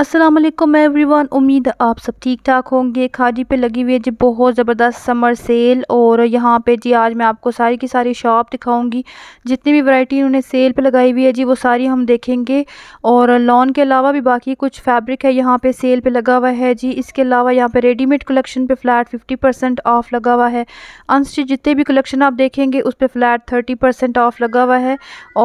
Aslam everyone उम्मीद आप सब ठीक ठाक होंगे खाजी पे लगी हुई है जी बहुत ज़बरदस्त समर सेल और यहाँ पे जी आज मैं आपको सारी की सारी शॉप दिखाऊंगी जितनी भी वैरायटी इन्होंने सेल पे लगाई हुई है जी वो सारी हम देखेंगे और लॉन के अलावा भी बाकी कुछ फैब्रिक है यहाँ पे सेल पे लगा हुआ है जी इसके अलावा यहाँ पर रेडीमेड कलेक्शन पर फ़्लैट फिफ्टी ऑफ़ लगा हुआ है अनस्टिच जितने भी कलेक्शन आप देखेंगे उस पर फ़्लैट थर्टी ऑफ़ लगा हुआ है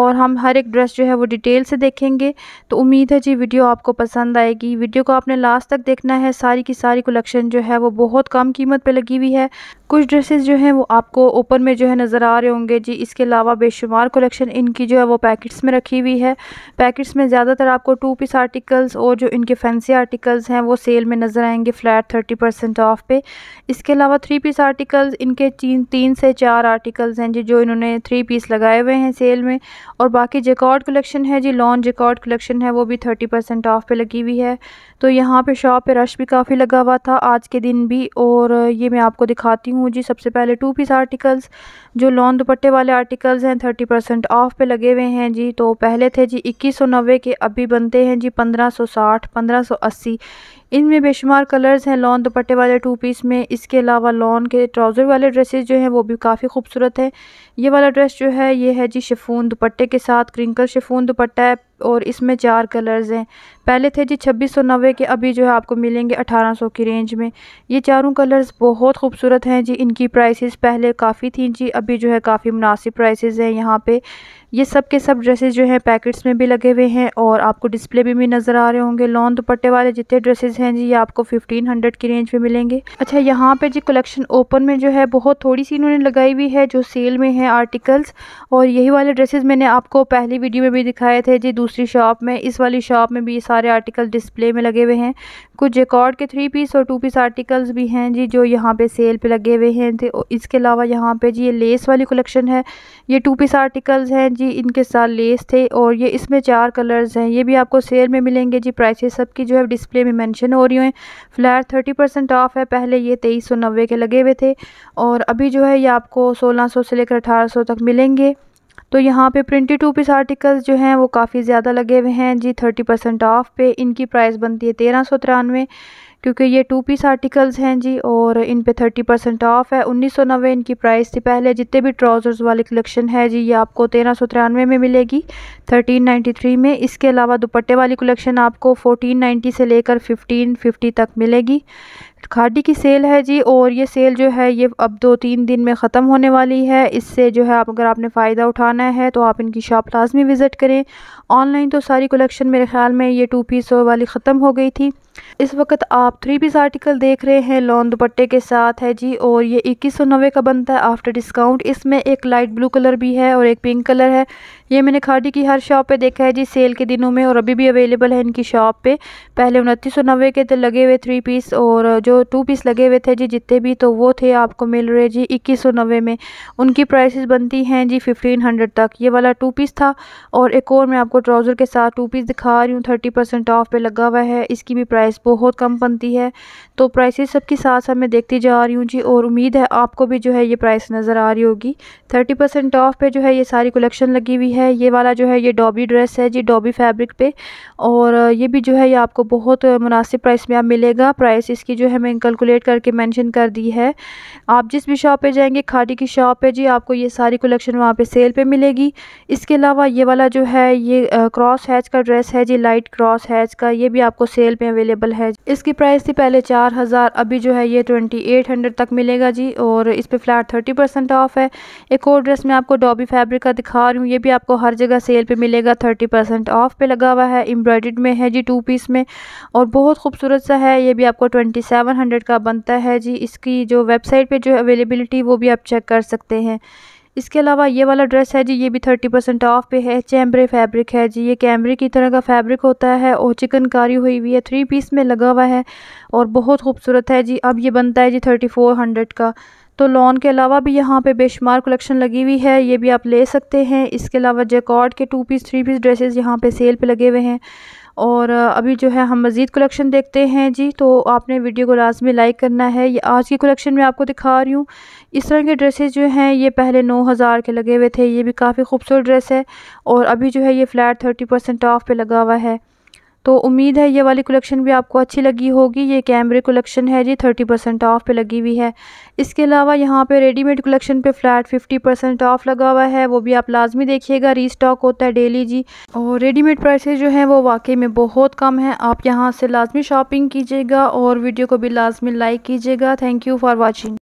और हम हर एक ड्रेस जो है वो डिटेल से देखेंगे तो उम्मीद है जी वीडियो आपको पसंद आए आएगी वीडियो को आपने लास्ट तक देखना है सारी की सारी कलेक्शन जो है वो बहुत कम कीमत पे लगी हुई है कुछ ड्रेसेस जो हैं वो आपको ऊपर में जो है नज़र आ रहे होंगे जी इसके अलावा बेशुमार कलेक्शन इनकी जो है वो पैकेट्स में रखी हुई है पैकेट्स में ज़्यादातर आपको टू पीस आर्टिकल्स और जो इनके फैंसी आर्टिकल्स हैं वो सेल में नज़र आएंगे फ़्लैट थर्टी परसेंट ऑफ पे इसके अलावा थ्री पीस आर्टिकल्स इनके तीन तीन से चार आर्टिकल्स हैं जी जो इन्होंने थ्री पीस लगाए हुए हैं सेल में और बाकी जेकॉर्ड कलेक्शन है जी लॉन जेकॉर्ड कलेक्शन है वो भी थर्टी परसेंट ऑफ पे लगी हुई है तो यहाँ पर शॉप पर रश भी काफ़ी लगा हुआ था आज के दिन भी और ये मैं आपको दिखाती हूँ हूँ जी सबसे पहले टू पीस आर्टिकल्स जो लॉन दुपट्टे वाले आर्टिकल्स हैं थर्टी परसेंट ऑफ पे लगे हुए हैं जी तो पहले थे जी इक्कीस सौ नब्बे के अभी बनते हैं जी पंद्रह सौ साठ पंद्रह सौ अस्सी इनमें बेशुमार कलर्स हैं लॉन दुपट्टे वाले टू पीस में इसके अलावा लॉन के ट्राउज़र वाले ड्रेसेस जो हैं वो भी काफ़ी खूबसूरत हैं ये वाला ड्रेस जो है ये है जी शिफून दुपट्टे के साथ क्रिंकल शिफून दुपट्टा है और इसमें चार कलर्स हैं पहले थे जी छब्बीस सौ नब्बे के अभी जो है आपको मिलेंगे अठारह सौ की रेंज में ये चारों कलर्स बहुत खूबसूरत हैं जी इनकी प्राइसेस पहले काफ़ी थी जी अभी जो है काफ़ी मुनासिब प्राइसेस हैं यहाँ पे ये सब के सब ड्रेसेस जो है पैकेट्स में भी लगे हुए हैं और आपको डिस्प्ले भी भी नज़र आ रहे होंगे लॉन् दुपट्टे वाले जितने ड्रेसेस हैं जी ये आपको 1500 की रेंज में मिलेंगे अच्छा यहाँ पे जी कलेक्शन ओपन में जो है बहुत थोड़ी सी इन्होंने लगाई हुई है जो सेल में है आर्टिकल्स और यही वाले ड्रेसेज मैंने आपको पहली वीडियो में भी दिखाए थे जी दूसरी शॉप में इस वाली शॉप में भी ये सारे आर्टिकल डिस्प्ले में लगे हुए हैं कुछ जेकॉर्ड के थ्री पीस और टू पीस आर्टिकल्स भी हैं जी जो यहाँ पे सेल पे लगे हुए हैं तो इसके अलावा यहाँ पे जी ये लेस वाली कलेक्शन है ये टू पीस आर्टिकल्स हैं जी जी इनके साथ लेस थे और ये इसमें चार कलर्स हैं ये भी आपको सेल में मिलेंगे जी प्राइसेस सबकी जो है डिस्प्ले में मेंशन हो रही हैं फ्लैट थर्टी परसेंट ऑफ है पहले ये तेईस सौ नब्बे के लगे हुए थे और अभी जो है ये आपको सोलह सौ से लेकर अठारह सौ तक मिलेंगे तो यहाँ पे प्रिंटेड टू पीस आर्टिकल्स जो हैं वो काफ़ी ज़्यादा लगे हुए हैं जी थर्टी परसेंट ऑफ पे इनकी प्राइस बनती है तेरह सौ तिरानवे क्योंकि ये टू पीस आर्टिकल्स हैं जी और इन पे थर्टी परसेंट ऑफ़ है उन्नीस सौ नब्बे इनकी प्राइस थी पहले जितने भी ट्राउज़र्स वाले कलेक्शन है जी ये आपको तेरह सौ तिरानवे में मिलेगी थर्टीन नाइन्टी थ्री में इसके अलावा दुपट्टे वाली कलेक्शन आपको फोर्टीन नाइन्टी से लेकर फिफ्टीन फिफ्टी तक मिलेगी खादी की सेल है जी और ये सेल जो है ये अब दो तीन दिन में ख़त्म होने वाली है इससे जो है आप अगर आपने फ़ायदा उठाना है तो आप इनकी शॉप लाजमी विज़िट करें ऑनलाइन तो सारी कलेक्शन मेरे ख्याल में ये टू पीस वाली ख़त्म हो गई थी इस वक्त आप थ्री पीस आर्टिकल देख रहे हैं लॉन् दुपट्टे के साथ है जी और ये इक्कीस सौ नब्बे का बनता है आफ्टर डिस्काउंट इसमें एक लाइट ब्लू कलर भी है और एक पिंक कलर है ये मैंने खादी की हर शॉप पे देखा है जी सेल के दिनों में और अभी भी अवेलेबल है इनकी शॉप पे पहले उनतीस सौ नब्बे के तो लगे हुए थ्री पीस और जो टू पीस लगे हुए थे जी जितने भी तो वो थे आपको मिल रहे जी इक्कीस सौ नब्बे में उनकी प्राइसेस बनती हैं जी फिफ्टीन हंड्रेड तक ये वाला टू पीस था और एक और मैं आपको ट्राउज़र के साथ टू पीस दिखा रही हूँ थर्टी परसेंट ऑफ पे लगा हुआ है इसकी भी प्राइस बहुत कम बनती है तो प्राइसेस सबके साथ साथ मैं देखती जा रही हूँ जी और उम्मीद है आपको भी जो है ये प्राइस नज़र आ रही होगी थर्टी परसेंट ऑफ पे जो है ये सारी कलेक्शन लगी हुई है ये वाला जो है ये डॉबी ड्रेस है जी डॉबी फैब्रिक पे और ये भी जो है ये आपको बहुत मुनासिब प्राइस में आप मिलेगा प्राइस इसकी जो है मैंने कैलकुलेट करके मैंशन कर दी है आप जिस भी शॉप पर जाएंगे खाटी की शॉप है जी आपको ये सारी कलेक्शन वहाँ पर सेल पर मिलेगी इसके अलावा ये वाला जो है ये क्रॉस हैच का ड्रेस है जी लाइट क्रॉस हैच का ये भी आपको सेल पे अवेलेबल है इसकी प्राइस थी पहले चार हज़ार अभी जो है ये ट्वेंटी एट हंड्रेड तक मिलेगा जी और इस पर फ्लैट थर्टी परसेंट ऑफ है एक और ड्रेस मैं आपको डॉबी फैब्रिक का दिखा रही हूँ ये भी आपको हर जगह सेल पर मिलेगा थर्टी परसेंट ऑफ पे लगा हुआ है एम्ब्रॉयड में है जी टू पीस में और बहुत खूबसूरत सा है ये भी आपको ट्वेंटी सेवन हंड्रेड का बनता है जी इसकी जो वेबसाइट पर जो अवेलेबिलिटी वो भी आप चेक कर सकते हैं इसके अलावा ये वाला ड्रेस है जी ये भी थर्टी परसेंट ऑफ पे है चैम्बरे फैब्रिक है जी ये कैमरे की तरह का फैब्रिक होता है और चिकनकारी हुई हुई है थ्री पीस में लगा हुआ है और बहुत खूबसूरत है जी अब ये बनता है जी थर्टी फोर हंड्रेड का तो लॉन के अलावा भी यहाँ पे बेशुमार कलेक्शन लगी हुई है ये भी आप ले सकते हैं इसके अलावा जेकॉर्ड के two piece three piece dresses यहाँ पे सेल पे लगे हुए हैं और अभी जो है हम मज़ीद कलेक्शन देखते हैं जी तो आपने वीडियो को लाजमी लाइक करना है ये आज की कलेक्शन में आपको दिखा रही हूँ इस तरह के ड्रेसेस जो हैं ये पहले नौ हज़ार के लगे हुए थे ये भी काफ़ी खूबसूरत ड्रेस है और अभी जो है ये फ़्लैट थर्टी परसेंट ऑफ पे लगा हुआ है तो उम्मीद है ये वाली कलेक्शन भी आपको अच्छी लगी होगी ये कैमरे कलेक्शन है जी थर्टी परसेंट ऑफ़ पे लगी हुई है इसके अलावा यहाँ पे रेडीमेड कलेक्शन पे फ्लैट फिफ्टी परसेंट ऑफ़ लगा हुआ है वो भी आप लाजमी देखिएगा रीस्टॉक होता है डेली जी और रेडीमेड प्राइसेज जो हैं वो वाकई में बहुत कम है आप यहाँ से लाजमी शॉपिंग कीजिएगा और वीडियो को भी लाजमी लाइक कीजिएगा थैंक यू फॉर वॉचिंग